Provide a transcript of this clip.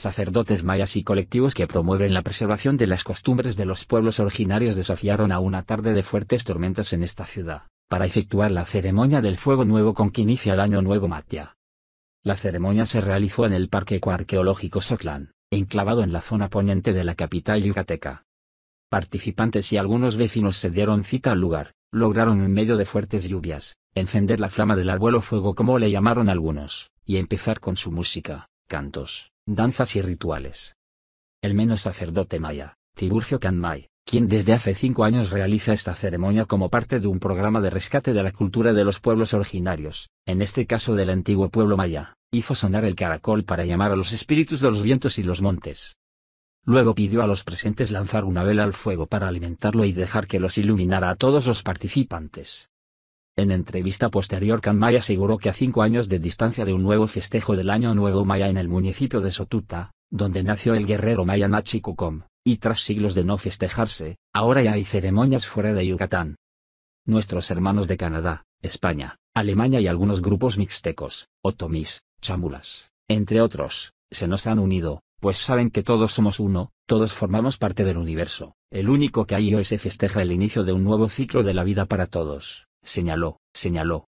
Sacerdotes mayas y colectivos que promueven la preservación de las costumbres de los pueblos originarios desafiaron a una tarde de fuertes tormentas en esta ciudad, para efectuar la ceremonia del fuego nuevo con que inicia el año nuevo Matia. La ceremonia se realizó en el Parque Ecoarqueológico Soclán, enclavado en la zona poniente de la capital yucateca. Participantes y algunos vecinos se dieron cita al lugar, lograron en medio de fuertes lluvias, encender la flama del abuelo fuego como le llamaron algunos, y empezar con su música, cantos, danzas y rituales. El menos sacerdote maya, Tiburcio Canmay, quien desde hace cinco años realiza esta ceremonia como parte de un programa de rescate de la cultura de los pueblos originarios, en este caso del antiguo pueblo maya, hizo sonar el caracol para llamar a los espíritus de los vientos y los montes. Luego pidió a los presentes lanzar una vela al fuego para alimentarlo y dejar que los iluminara a todos los participantes. En entrevista posterior Maya aseguró que a cinco años de distancia de un nuevo festejo del Año Nuevo Maya en el municipio de Sotuta, donde nació el guerrero maya Nachi y tras siglos de no festejarse, ahora ya hay ceremonias fuera de Yucatán. Nuestros hermanos de Canadá, España, Alemania y algunos grupos mixtecos, otomís, chamulas, entre otros, se nos han unido, pues saben que todos somos uno, todos formamos parte del universo, el único que hay hoy se festeja el inicio de un nuevo ciclo de la vida para todos señaló, señaló